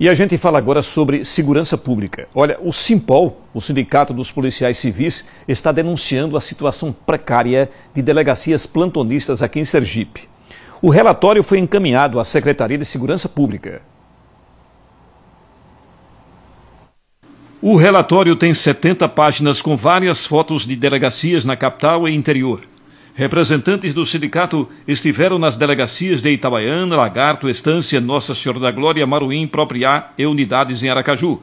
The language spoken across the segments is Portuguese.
E a gente fala agora sobre segurança pública. Olha, o Simpol, o Sindicato dos Policiais Civis, está denunciando a situação precária de delegacias plantonistas aqui em Sergipe. O relatório foi encaminhado à Secretaria de Segurança Pública. O relatório tem 70 páginas com várias fotos de delegacias na capital e interior. Representantes do sindicato estiveram nas delegacias de Itabaiana, Lagarto, Estância, Nossa Senhora da Glória, Maruim, Propriá e unidades em Aracaju.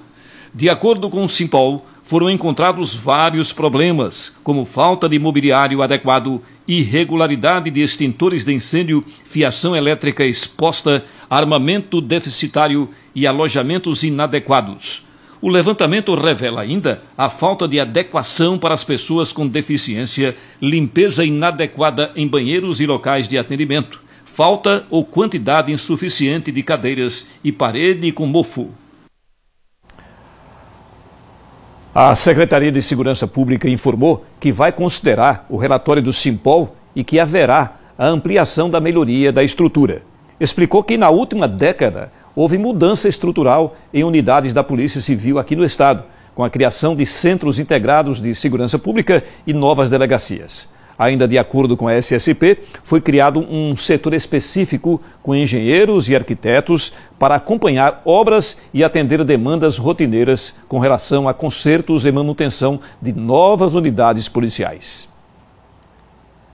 De acordo com o Simpol, foram encontrados vários problemas, como falta de mobiliário adequado, irregularidade de extintores de incêndio, fiação elétrica exposta, armamento deficitário e alojamentos inadequados. O levantamento revela ainda a falta de adequação para as pessoas com deficiência, limpeza inadequada em banheiros e locais de atendimento, falta ou quantidade insuficiente de cadeiras e parede com mofo. A Secretaria de Segurança Pública informou que vai considerar o relatório do Simpol e que haverá a ampliação da melhoria da estrutura explicou que na última década houve mudança estrutural em unidades da Polícia Civil aqui no Estado, com a criação de centros integrados de segurança pública e novas delegacias. Ainda de acordo com a SSP, foi criado um setor específico com engenheiros e arquitetos para acompanhar obras e atender demandas rotineiras com relação a consertos e manutenção de novas unidades policiais.